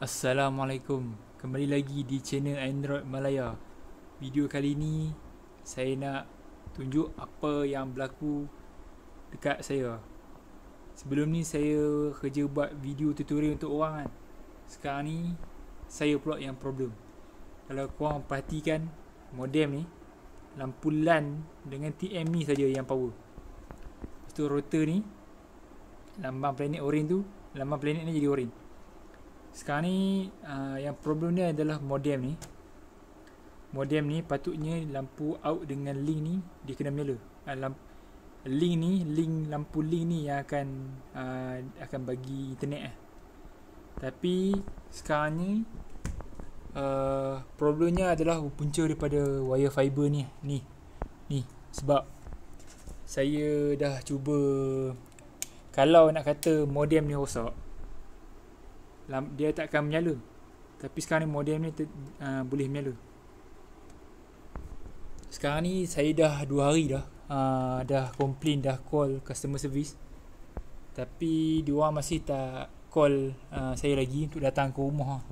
Assalamualaikum Kembali lagi di channel Android Malaya Video kali ini Saya nak tunjuk apa yang berlaku Dekat saya Sebelum ni saya kerja buat video tutorial untuk orang kan Sekarang ni Saya pula yang problem Kalau korang perhatikan Modem ni Lampu LAN dengan TM saja yang power Lepas tu router ni Lambang planet orange tu Lambang planet ni jadi orange sekarang ni uh, yang problem ni adalah modem ni. Modem ni patutnya lampu out dengan link ni dia kena nyala. Uh, ah, link ni, link lampu link ni yang akan uh, akan bagi internet eh. Tapi sekarang ni uh, problemnya adalah punca daripada wire fiber ni ni. Ni sebab saya dah cuba kalau nak kata modem ni rosak dia tak akan menyala tapi sekarang ni modem ni ter, uh, boleh menyala sekarang ni saya dah 2 hari dah uh, dah komplain, dah call customer service tapi dia masih tak call uh, saya lagi untuk datang ke rumah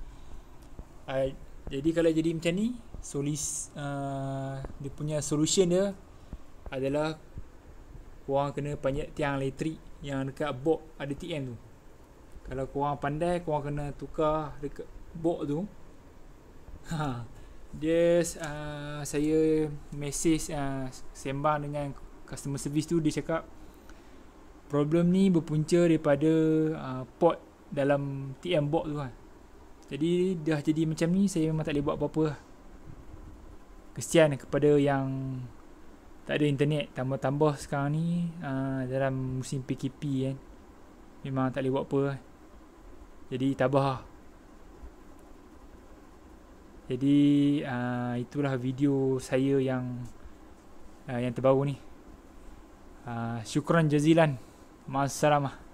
uh, jadi kalau jadi macam ni solis uh, dia punya solution dia adalah korang kena panjat tiang elektrik yang dekat box ada TN tu kalau korang pandai korang kena tukar dekat box tu ha dia uh, saya message uh, sembang dengan customer service tu dia cakap problem ni berpunca daripada uh, port dalam TM box tu kan jadi dah jadi macam ni saya memang tak boleh buat apa-apa kesian kepada yang tak ada internet tambah-tambah sekarang ni uh, dalam musim PKP kan memang tak boleh buat apa kan. Jadi tabah Jadi uh, itulah video saya yang uh, yang terbaru ni. Uh, ah, syukuran jazilan. Masalamah.